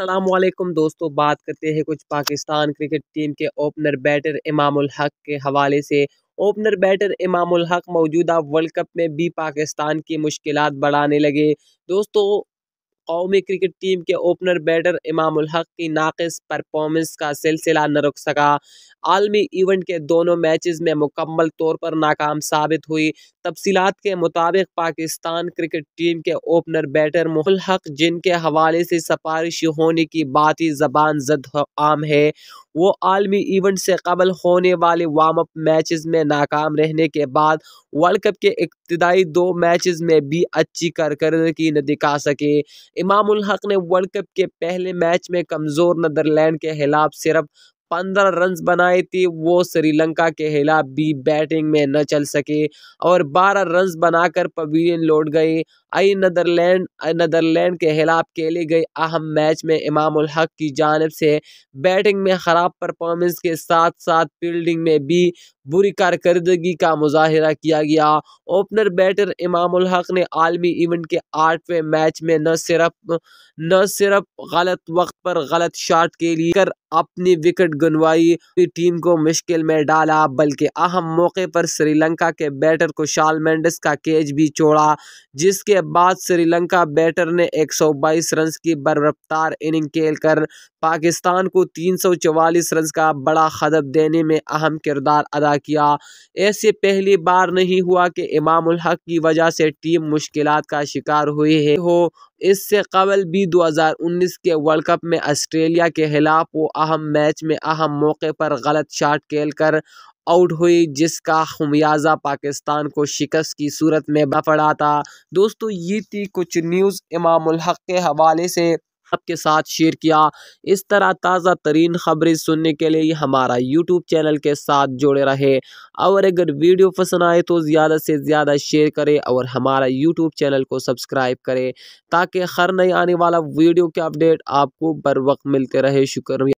वालेकुम दोस्तों बात करते हैं कुछ पाकिस्तान क्रिकेट टीम के ओपनर बैटर इमामुल हक के हवाले से ओपनर बैटर इमामुल हक मौजूदा वर्ल्ड कप में भी पाकिस्तान की मुश्किल बढ़ाने लगे दोस्तों कौमी क्रिकेट टीम के ओपनर बैटर इमामुल हक की नाकस परफॉर्मेंस का सिलसिला न रुक सका आलमी इवेंट के दोनों मैचेस में मुकम्मल तौर पर नाकाम साबित हुई तफसीत के मुताबिक पाकिस्तान क्रिकेट टीम के ओपनर बैटर मुहल हक जिनके हवाले से सिफारिश होने की बात ही जबान जद आम है वो आलमी इवेंट से कबल होने वाले वार्म अप मैचेस में नाकाम रहने के बाद वर्ल्ड कप के इब्तदाई दो मैचेस में भी अच्छी कारकर्दगी न दिखा सके इमामुल हक ने वर्ल्ड कप के पहले मैच में कमज़ोर नदरलैंड के खिलाफ सिर्फ पंद्रह रन बनाए थे वो श्रीलंका के खिलाफ भी बैटिंग में न चल सके और बारह रन बनाकर पवीलियन लौट गए आई नदरलैंड नदरलैंड के खिलाफ खेले गए अहम मैच में इमामुल हक की जानब से बैटिंग में ख़राब परफॉर्मेंस के साथ साथ फील्डिंग में भी बुरी कारकर्दगी का मुजाहरा किया गया ओपनर बैटर इमाम हक ने आलमी इवेंट के आठवें मैच में न सिर्फ न सिर्फ गलत वक्त पर गलत शॉट के लिए कर अपनी विकेट गुनवाई टीम को मुश्किल में डाला बल्कि अहम मौके पर श्रीलंका के बैटर को शाल मेंडिस का कैच भी छोड़ा जिसके बाद श्रीलंका बैटर ने 122 रन की बर्रफ्तार इनिंग खेल कर पाकिस्तान को 344 रन का बड़ा खदब देने में अहम किरदार अदा फैसला किया ऐसे पहली बार नहीं हुआ कि इमाम हक की वजह से टीम मुश्किल का शिकार हुई है हो इससे कबल भी 2019 के वर्ल्ड कप में ऑस्ट्रेलिया के खिलाफ वो अहम मैच में अहम मौके पर गलत शॉट खेल कर आउट हुई जिसका खमियाजा पाकिस्तान को शिकस्त की सूरत में बफड़ा था दोस्तों ये थी कुछ न्यूज़ इमाम हक के हवाले से आपके साथ शेयर किया इस तरह ताज़ा तरीन खबरें सुनने के लिए हमारा यूट्यूब चैनल के साथ जुड़े रहे और अगर वीडियो पसंद आए तो ज़्यादा से ज़्यादा शेयर करें और हमारा यूट्यूब चैनल को सब्सक्राइब करें ताकि हर नई आने वाला वीडियो के अपडेट आपको बर वक्त मिलते रहे शुक्रिया